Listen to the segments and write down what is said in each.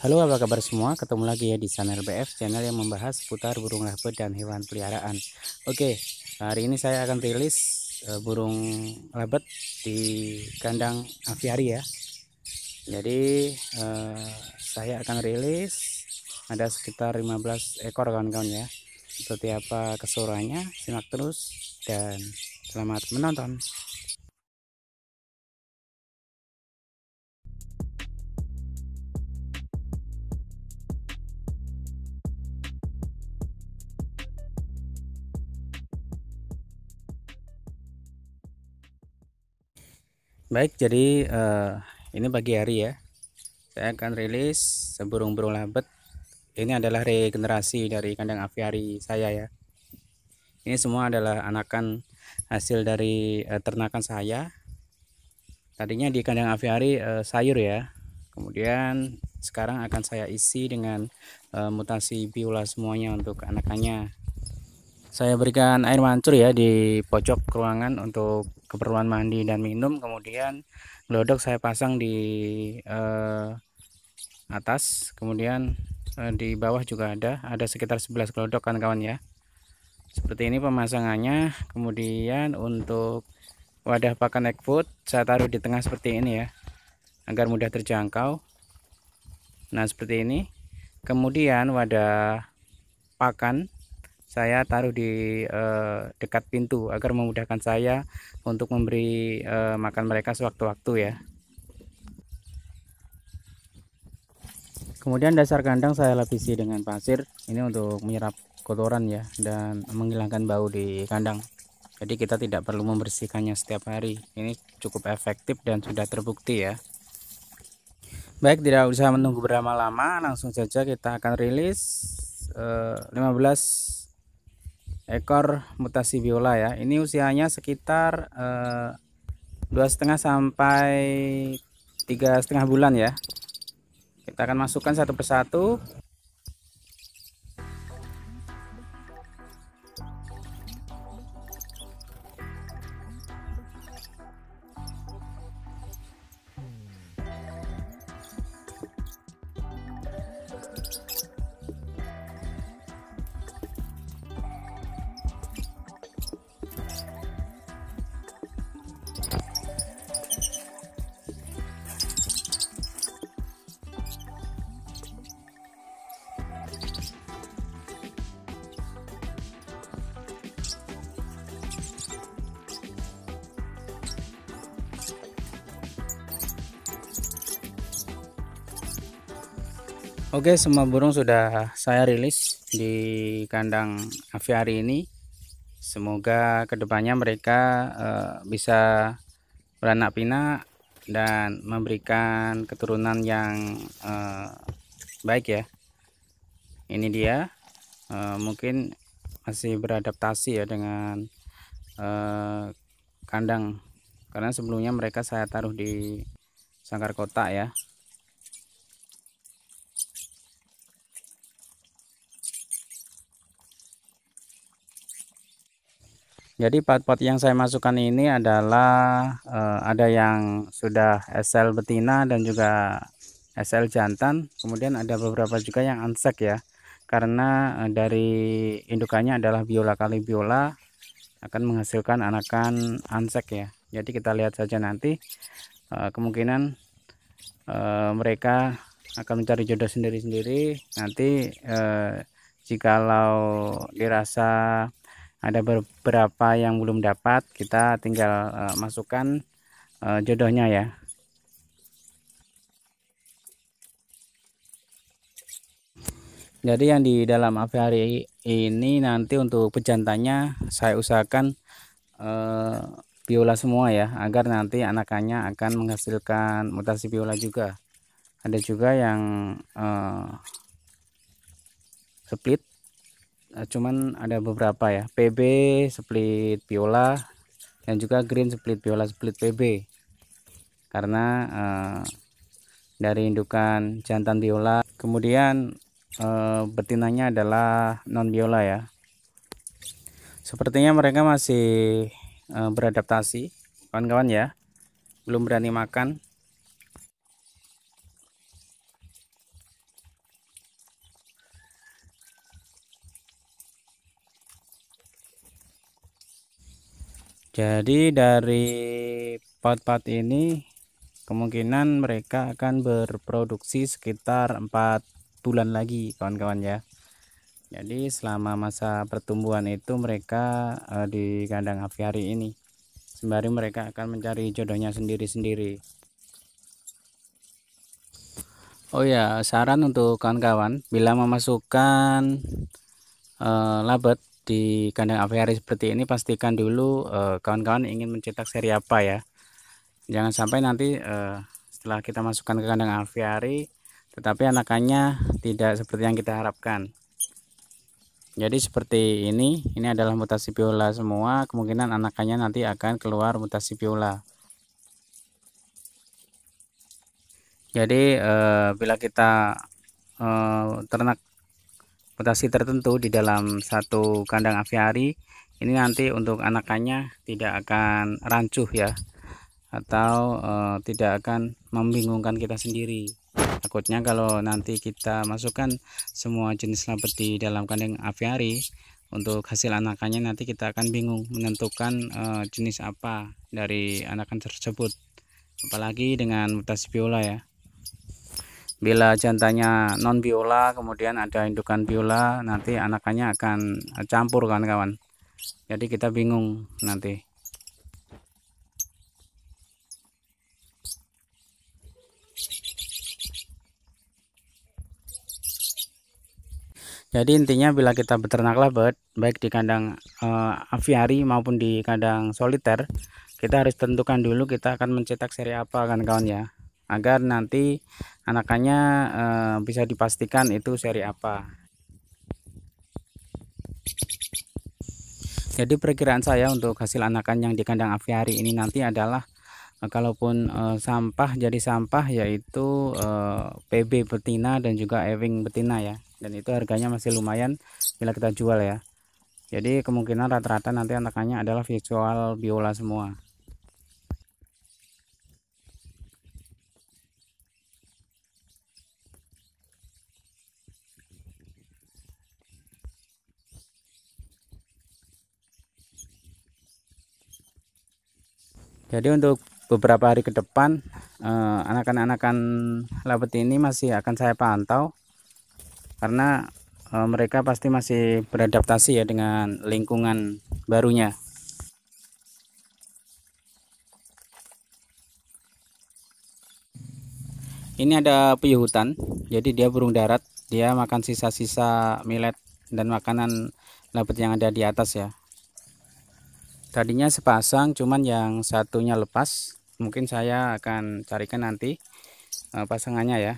Halo apa kabar semua ketemu lagi ya di channel BF channel yang membahas seputar burung lahpet dan hewan peliharaan Oke hari ini saya akan rilis eh, burung lebet di kandang aviari ya jadi uh, saya akan rilis ada sekitar 15 ekor kawan-kawan ya seperti apa eh, keseluruhannya simak terus dan selamat menonton baik jadi uh, ini pagi hari ya saya akan rilis seburung burung labet ini adalah regenerasi dari kandang aviari saya ya ini semua adalah anakan hasil dari uh, ternakan saya tadinya di kandang aviari uh, eh, sayur ya kemudian sekarang akan saya isi dengan uh, mutasi biola semuanya untuk anakannya saya berikan air mancur ya di pojok ruangan untuk keperluan mandi dan minum kemudian glodok saya pasang di eh, atas kemudian eh, di bawah juga ada ada sekitar 11 glodok kawan-kawan ya seperti ini pemasangannya kemudian untuk wadah pakan egg food saya taruh di tengah seperti ini ya agar mudah terjangkau nah seperti ini kemudian wadah pakan saya taruh di uh, dekat pintu agar memudahkan saya untuk memberi uh, makan mereka sewaktu-waktu ya kemudian dasar kandang saya lapisi dengan pasir ini untuk menyerap kotoran ya dan menghilangkan bau di kandang jadi kita tidak perlu membersihkannya setiap hari ini cukup efektif dan sudah terbukti ya baik tidak usah menunggu berlama-lama langsung saja kita akan rilis uh, eh, 15 ekor mutasi biola ya ini usianya sekitar eh, dua setengah sampai tiga setengah bulan ya kita akan masukkan satu persatu Oke, semua burung sudah saya rilis di kandang aviari ini. Semoga kedepannya mereka e, bisa beranak pinak dan memberikan keturunan yang e, baik ya. Ini dia, e, mungkin masih beradaptasi ya dengan e, kandang karena sebelumnya mereka saya taruh di sangkar kotak ya Jadi pot-pot yang saya masukkan ini adalah uh, ada yang sudah SL betina dan juga SL jantan. Kemudian ada beberapa juga yang ansek ya. Karena uh, dari indukannya adalah biola kali biola akan menghasilkan anakan ansek ya. Jadi kita lihat saja nanti uh, kemungkinan uh, mereka akan mencari jodoh sendiri-sendiri. Nanti uh, jikalau dirasa ada beberapa yang belum dapat kita tinggal uh, masukkan uh, jodohnya ya jadi yang di dalam aviary ini nanti untuk pejantannya saya usahakan uh, biola semua ya agar nanti anakannya akan menghasilkan mutasi biola juga ada juga yang uh, split Eh, cuman ada beberapa ya PB split biola dan juga green split biola split PB karena eh, dari indukan jantan biola kemudian eh, betinanya adalah non biola ya sepertinya mereka masih eh, beradaptasi kawan-kawan ya belum berani makan jadi dari pot-pot ini kemungkinan mereka akan berproduksi sekitar 4 bulan lagi kawan-kawan ya jadi selama masa pertumbuhan itu mereka uh, di kandang aviari ini sembari mereka akan mencari jodohnya sendiri-sendiri Oh ya saran untuk kawan-kawan bila memasukkan uh, labet di kandang aviari seperti ini pastikan dulu eh, kawan-kawan uh, ingin mencetak seri apa ya jangan sampai nanti uh, setelah kita masukkan ke kandang aviari tetapi anakannya tidak seperti yang kita harapkan jadi seperti ini ini adalah mutasi piola semua kemungkinan anakannya nanti akan keluar mutasi piola jadi uh, bila kita ternak mutasi tertentu di dalam satu kandang aviari ini nanti untuk anakannya tidak akan rancuh ya atau e, tidak akan membingungkan kita sendiri takutnya kalau nanti kita masukkan semua jenis labet di dalam kandang aviari untuk hasil anakannya nanti kita akan bingung menentukan e, jenis apa dari anakan tersebut apalagi dengan mutasi biola ya bila jantannya non biola kemudian ada indukan biola nanti anakannya akan eh, campur kan kawan jadi kita bingung nanti Jadi intinya bila kita beternak labet baik di kandang uh, aviari maupun di kandang soliter, kita harus tentukan dulu kita akan mencetak seri apa kan kawan ya agar nanti anakannya e, bisa dipastikan itu seri apa jadi perkiraan saya untuk hasil anakan yang di kandang aviari ini nanti adalah eh, kalaupun e, sampah jadi sampah yaitu e, PB betina dan juga ewing betina ya dan itu harganya masih lumayan bila kita jual ya jadi kemungkinan rata-rata nanti anakannya adalah visual biola semua jadi untuk beberapa hari ke depan anak eh, anakan-anakan labet ini masih akan saya pantau karena eh, mereka pasti masih beradaptasi ya dengan lingkungan barunya ini ada puyuh hutan jadi dia burung darat dia makan sisa-sisa milet dan makanan labet yang ada di atas ya tadinya sepasang cuman yang satunya lepas mungkin saya akan carikan nanti eh, pasangannya ya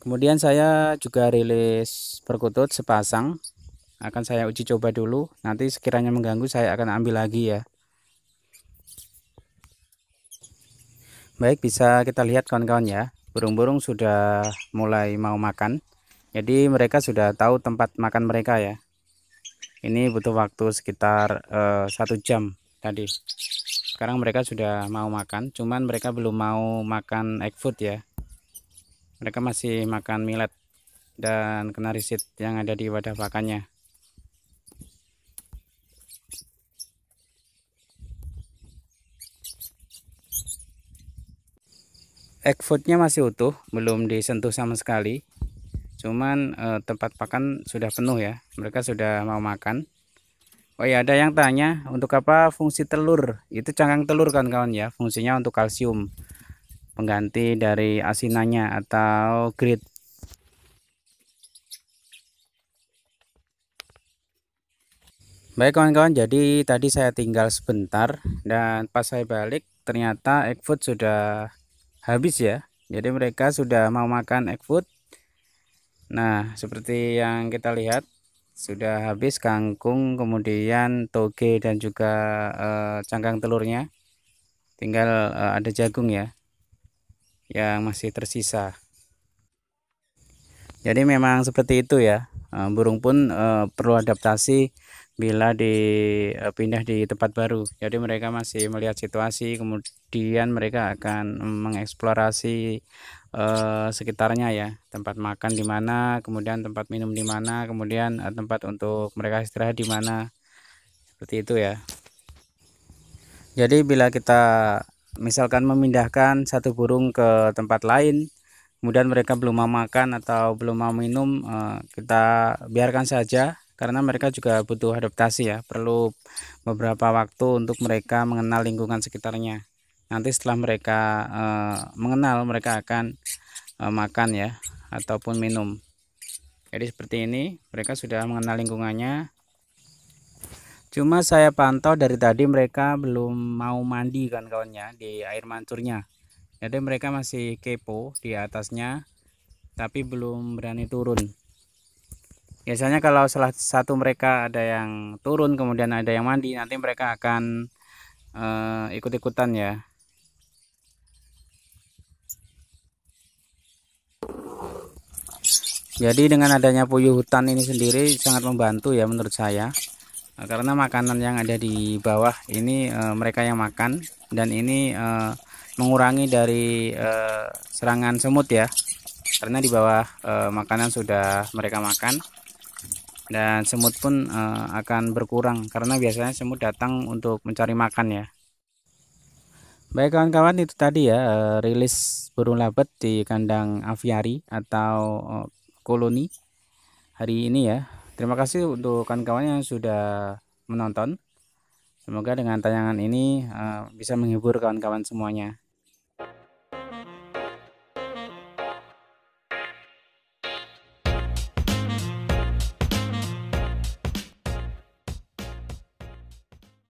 kemudian saya juga rilis perkutut sepasang akan saya uji coba dulu nanti sekiranya mengganggu saya akan ambil lagi ya baik bisa kita lihat kawan-kawan ya burung-burung sudah mulai mau makan jadi mereka sudah tahu tempat makan mereka ya ini butuh waktu sekitar eh, satu jam tadi sekarang mereka sudah mau makan cuman mereka belum mau makan egg food ya mereka masih makan millet dan kena riset yang ada di wadah pakannya egg foodnya masih utuh belum disentuh sama sekali cuman eh, tempat pakan sudah penuh ya mereka sudah mau makan Oh ya ada yang tanya untuk apa fungsi telur itu cangkang telur kan kawan ya fungsinya untuk kalsium pengganti dari asinanya atau grit Baik kawan-kawan, jadi tadi saya tinggal sebentar dan pas saya balik ternyata egg food sudah habis ya. Jadi mereka sudah mau makan egg food Nah seperti yang kita lihat sudah habis kangkung kemudian toge dan juga e, cangkang telurnya tinggal e, ada jagung ya yang masih tersisa jadi memang seperti itu ya eh, burung pun e, perlu adaptasi bila dipindah e, di tempat baru. Jadi mereka masih melihat situasi, kemudian mereka akan mengeksplorasi eh, sekitarnya ya, tempat makan di mana, kemudian tempat minum di mana, kemudian eh, tempat untuk mereka istirahat di mana. Seperti itu ya. Jadi bila kita misalkan memindahkan satu burung ke tempat lain, kemudian mereka belum mau makan atau belum mau minum, eh, kita biarkan saja karena mereka juga butuh adaptasi ya perlu beberapa waktu untuk mereka mengenal lingkungan sekitarnya nanti setelah mereka e, mengenal mereka akan e, makan ya ataupun minum jadi seperti ini mereka sudah mengenal lingkungannya cuma saya pantau dari tadi mereka belum mau mandi kan kawannya di air mancurnya jadi mereka masih kepo di atasnya tapi belum berani turun biasanya kalau salah satu mereka ada yang turun kemudian ada yang mandi nanti mereka akan uh, ikut-ikutan ya jadi dengan adanya puyuh hutan ini sendiri sangat membantu ya menurut saya eh, karena makanan yang ada di bawah ini e, mereka yang makan dan ini e, mengurangi dari serangan semut ya karena di bawah makanan sudah mereka makan dan semut pun uh, akan berkurang karena biasanya semut datang untuk mencari makan ya baik kawan-kawan itu tadi ya uh, rilis burung labet di kandang aviari atau uh, koloni hari ini ya terima kasih untuk kawan-kawan yang sudah menonton semoga dengan tayangan ini uh, bisa menghibur kawan-kawan semuanya